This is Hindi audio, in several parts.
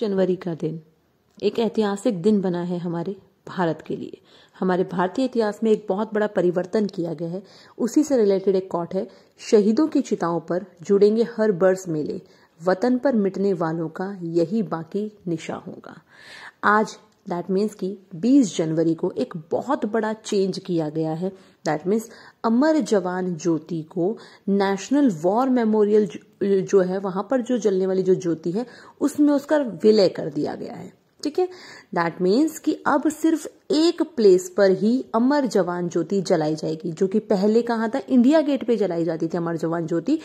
जनवरी का दिन एक ऐतिहासिक दिन बना है हमारे भारत के लिए हमारे भारतीय इतिहास में एक बहुत बड़ा परिवर्तन किया गया है उसी से रिलेटेड एक कॉट है शहीदों की चिताओं पर जुड़ेंगे हर बर्स मेले वतन पर मिटने वालों का यही बाकी निशा होगा आज दैट मीन्स कि 20 जनवरी को एक बहुत बड़ा चेंज किया गया है दैट मीन्स अमर जवान ज्योति को नेशनल वॉर मेमोरियल जो है वहां पर जो जलने वाली जो ज्योति है उसमें उसका विलय कर दिया गया है ठीक है दैट मीन्स कि अब सिर्फ एक प्लेस पर ही अमर जवान ज्योति जलाई जाएगी जो कि पहले कहा था इंडिया गेट पे जलाई जाती थी अमर जवान ज्योति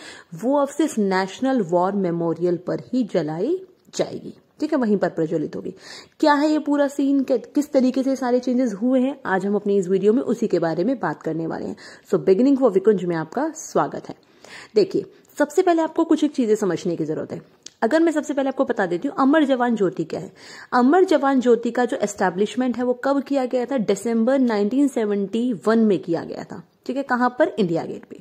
वो अब सिर्फ नेशनल वॉर मेमोरियल पर ही जलाई जाएगी ठीक है वहीं पर प्रज्वलित होगी क्या है ये पूरा सीन किस तरीके से सारे चेंजेस हुए हैं आज हम अपने इस वीडियो में उसी के बारे में बात करने वाले हैं सो बिगिनिंग फॉर विकुंज में आपका स्वागत है देखिए सबसे पहले आपको कुछ एक चीज़ें समझने की ज़रूरत है अगर मैं सबसे पहले आपको बता देती हूँ अमर जवान ज्योति क्या है अमर जवान ज्योति का जो एस्टेब्लिशमेंट है वो कब किया गया था दिसंबर 1971 में किया गया था ठीक है कहां पर इंडिया गेट पे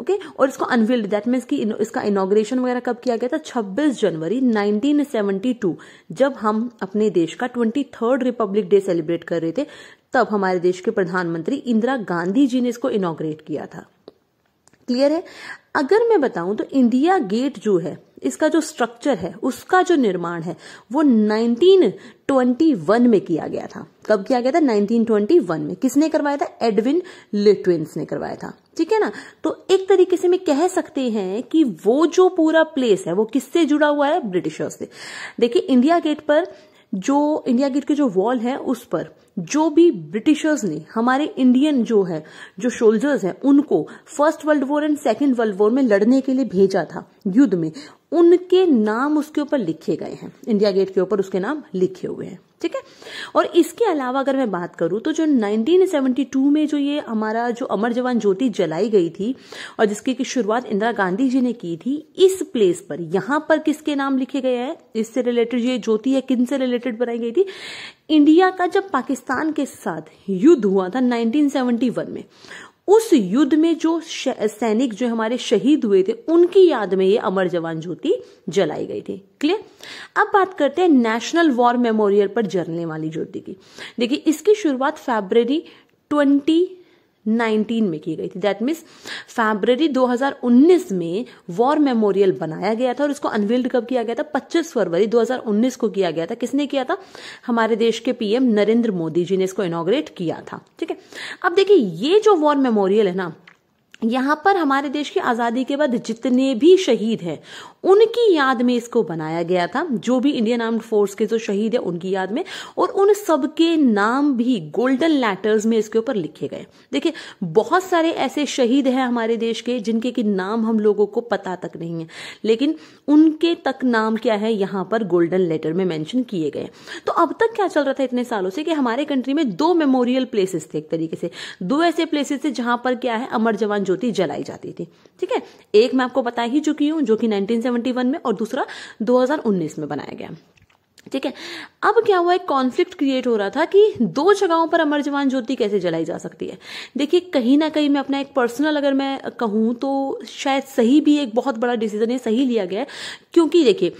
ओके okay? और इसको अनवील्ड दैट मीन्स की इसका इनोग्रेशन वगैरह कब किया गया था 26 जनवरी 1972 जब हम अपने देश का twenty third republic day celebrate कर रहे थे तब हमारे देश के प्रधानमंत्री इंदिरा गांधी जी ने इसको इनोग्रेट किया था क्लियर है अगर मैं बताऊं तो इंडिया गेट जो है इसका जो स्ट्रक्चर है उसका जो निर्माण है वो 1921 में किया गया था कब किया गया था 1921 में किसने करवाया था एडविन लिटविंस ने करवाया था ठीक है ना तो एक तरीके से मैं कह सकते हैं कि वो जो पूरा प्लेस है वो किससे जुड़ा हुआ है ब्रिटिशर्स से देखिए इंडिया गेट पर जो इंडिया गेट के जो वॉल है उस पर जो भी ब्रिटिशर्स ने हमारे इंडियन जो है जो सोल्जर्स हैं उनको first world war and second world war में लड़ने के लिए भेजा था युद्ध में उनके नाम उसके ऊपर लिखे गए हैं इंडिया गेट के ऊपर उसके नाम लिखे हुए हैं ठीक है और इसके अलावा अगर मैं बात करूं तो जो 1972 में जो ये हमारा जो अमर जवान ज्योति जलाई गई थी और जिसकी की शुरुआत इंदिरा गांधी जी ने की थी इस प्लेस पर यहां पर किसके नाम लिखे गए हैं इससे रिलेटेड ये ज्योति है किन से रिलेटेड बनाई गई थी इंडिया का जब पाकिस्तान के साथ युद्ध हुआ था 1971 में उस युद्ध में जो सैनिक जो हमारे शहीद हुए थे उनकी याद में ये अमर जवान ज्योति जलाई गई थी क्लियर अब बात करते हैं नेशनल वॉर मेमोरियल पर जलने वाली ज्योति की देखिए इसकी शुरुआत फेबर ट्वेंटी 19 में की गई थी दैट मीन्स फेबररी 2019 में वॉर मेमोरियल बनाया गया था और इसको अनवील्ड कब किया गया था 25 फरवरी 2019 को किया गया था किसने किया था हमारे देश के पीएम नरेंद्र मोदी जी ने इसको इनोग्रेट किया था ठीक है अब देखिए ये जो वॉर मेमोरियल है ना यहाँ पर हमारे देश की आज़ादी के बाद जितने भी शहीद हैं उनकी याद में इसको बनाया गया था जो भी इंडियन आर्म्ड फोर्स के जो शहीद है उनकी याद में और उन सब के नाम भी गोल्डन लेटर्स में इसके ऊपर लिखे गए देखिए बहुत सारे ऐसे शहीद हैं हमारे देश के जिनके कि नाम हम लोगों को पता तक नहीं है लेकिन उनके तक नाम क्या है यहां पर गोल्डन लेटर में मैंशन किए गए तो अब तक क्या चल रहा था इतने सालों से कि हमारे कंट्री में दो मेमोरियल प्लेसेस थे एक तरीके से दो ऐसे प्लेसेस थे जहां पर क्या है अमर जवान ज्योति जलाई जाती थी ठीक है एक मैं आपको बता ही चुकी हूँ जो कि 1971 में और दूसरा 2019 में बनाया गया ठीक है अब क्या हुआ एक कॉन्फ्लिक्ट क्रिएट हो रहा था कि दो जगहों पर अमर जवान ज्योति कैसे जलाई जा सकती है देखिए कहीं ना कहीं मैं अपना एक पर्सनल अगर मैं कहूं तो शायद सही भी एक बहुत बड़ा डिसीजन है सही लिया गया है क्योंकि देखिए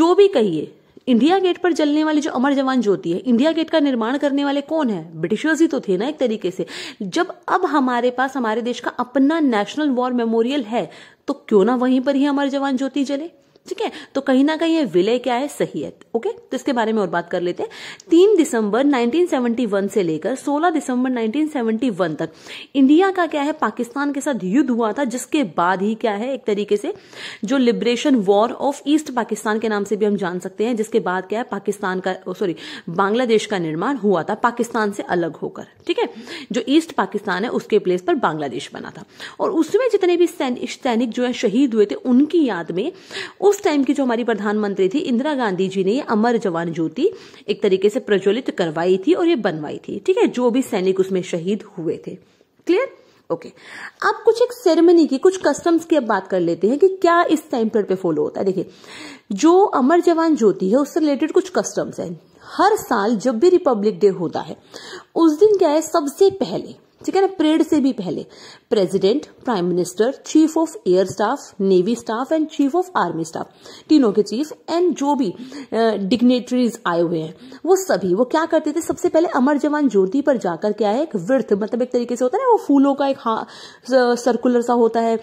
जो भी कहिए इंडिया गेट पर जलने वाली जो अमर जवान ज्योति है इंडिया गेट का निर्माण करने वाले कौन है ब्रिटिशर्स ही तो थे ना एक तरीके से जब अब हमारे पास हमारे देश का अपना नेशनल वॉर मेमोरियल है तो क्यों ना वहीं पर ही अमर जवान ज्योति जले ठीक है तो कहीं ना कहीं ये विलय क्या है सही है ओके तो इसके बारे में और बात कर लेते हैं तीन दिसंबर 1971 से लेकर 16 दिसंबर 1971 तक इंडिया का क्या है पाकिस्तान के साथ युद्ध हुआ था जिसके बाद ही क्या है एक तरीके से जो liberation war of East Pakistan के नाम से भी हम जान सकते हैं जिसके बाद क्या है पाकिस्तान का सॉरी बांग्लादेश का निर्माण हुआ था पाकिस्तान से अलग होकर ठीक है जो ईस्ट पाकिस्तान है उसके प्लेस पर बांग्लादेश बना था और उसमें जितने भी सैनिक जो है शहीद हुए थे उनकी याद में उस उस टाइम की जो हमारी प्रधानमंत्री थी इंदिरा गांधी जी ने ये अमर जवान ज्योति एक तरीके से प्रज्वलित करवाई थी और ये बनवाई थी ठीक है जो भी सैनिक उसमें शहीद हुए थे क्लियर ओके okay. अब कुछ एक सेरेमनी की कुछ कस्टम्स की अब बात कर लेते हैं कि क्या इस टाइम पीरियड पे फॉलो होता है देखिए जो अमर जवान ज्योति है उससे रिलेटेड कुछ कस्टम्स हैं हर साल जब भी रिपब्लिक डे होता है उस दिन क्या है सबसे पहले ठीक है ना परेड से भी पहले president prime minister chief of air staff navy staff and chief of army staff तीनों के चीफ एंड जो भी डिग्नेटरीज आए हुए हैं वो सभी वो क्या करते थे सबसे पहले अमर जवान ज्योति पर जाकर क्या है एक वृथ मतलब एक तरीके से होता है ना वो फूलों का एक सर्कुलर सा होता है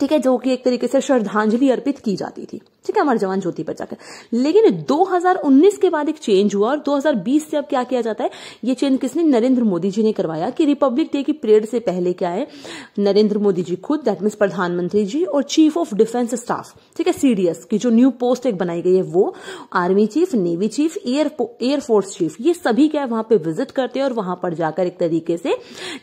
ठीक है जो कि एक तरीके से श्रद्धांजलि अर्पित की जाती थी ठीक है अमर जवान ज्योति पर जाकर लेकिन 2019 के बाद एक चेंज हुआ और 2020 से अब क्या किया जाता है ये चेंज किसने नरेंद्र मोदी जी ने करवाया कि रिपब्लिक डे की परेड से पहले क्या है नरेंद्र मोदी जी खुद दैट मीन्स प्रधानमंत्री जी और चीफ ऑफ डिफेंस स्टाफ ठीक है सीडीएस की जो न्यू पोस्ट एक बनाई गई है वो army chief navy chief air air force chief ये सभी क्या है वहां पर विजिट करते हैं और वहां पर जाकर एक तरीके से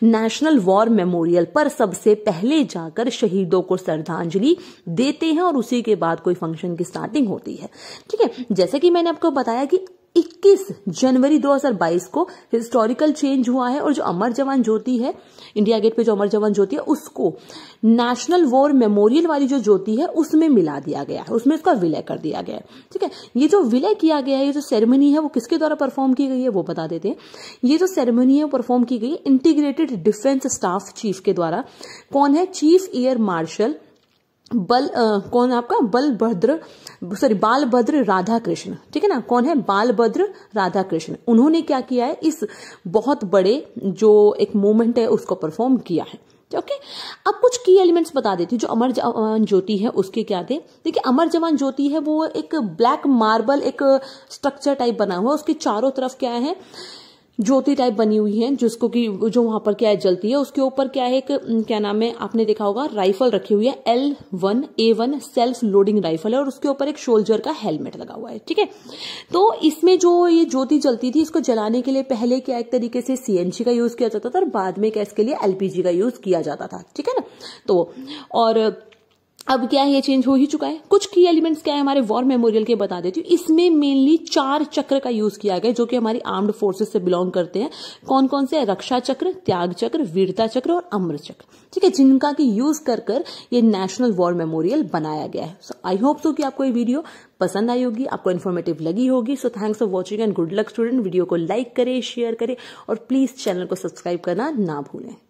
नेशनल वॉर मेमोरियल पर सबसे पहले जाकर शहीदों को श्रद्धांजलि देते हैं और उसी के बाद कोई फंक्शन दिन की स्टार्टिंग होती है ठीक है जैसे कि मैंने आपको बताया कि 21 जनवरी 2022 को हिस्टोरिकल चेंज हुआ है और जो अमर जवान ज्योति है इंडिया गेट पे जो अमर जवान ज्योति है उसको नेशनल वॉर मेमोरियल वाली जो ज्योति है उसमें मिला दिया गया है उसमें इसका विलय कर दिया गया है ठीक है ये जो विलय किया गया है ये जो सेरेमनी है वो किसके द्वारा परफॉर्म की गई है वो बता देते हैं ये जो सेरेमनी है परफॉर्म की गई है इंटीग्रेटेड डिफेंस स्टाफ चीफ के द्वारा कौन है चीफ एयर मार्शल बल आ, कौन आपका बलभद्र सॉरी बालभद्र राधा कृष्ण ठीक है ना कौन है बालभद्र राधा कृष्ण उन्होंने क्या किया है इस बहुत बड़े जो एक मूवमेंट है उसको परफॉर्म किया है ओके अब कुछ की एलिमेंट्स बता देती जो अमर जवान ज्योति है उसके क्या थे देखिए अमर जवान ज्योति है वो एक ब्लैक मार्बल एक स्ट्रक्चर टाइप बना हुआ है उसके चारों तरफ क्या है ज्योति टाइप बनी हुई है जिसको कि जो वहां पर क्या है जलती है उसके ऊपर क्या है एक क्या नाम है आपने देखा होगा राइफल रखी हुई है L one A one self loading rifle है और उसके ऊपर एक शोल्जर का हेलमेट लगा हुआ है ठीक है तो इसमें जो ये ज्योति जलती थी इसको जलाने के लिए पहले क्या एक तरीके से सीएनजी का यूज किया जाता था और बाद में क्या इसके लिए एलपीजी का यूज किया जाता था ठीक है ना तो और अब क्या है ये चेंज हो ही चुका है कुछ की एलिमेंट्स क्या है हमारे वॉर मेमोरियल के बता देती हूँ इसमें मेनली चार चक्र का यूज किया गया जो कि हमारी आर्म्ड फोर्सेस से बिलोंग करते हैं कौन कौन से है रक्षा चक्र त्याग चक्र वीरता चक्र और अमृत चक्र ठीक है जिनका कि यूज कर कर ये नेशनल वॉर मेमोरियल बनाया गया है सो आई होप सो कि आपको ये वीडियो पसंद आई होगी आपको इन्फॉर्मेटिव लगी होगी so thanks for watching and good luck student video को लाइक करें शेयर करें और प्लीज चैनल को सब्सक्राइब करना ना भूलें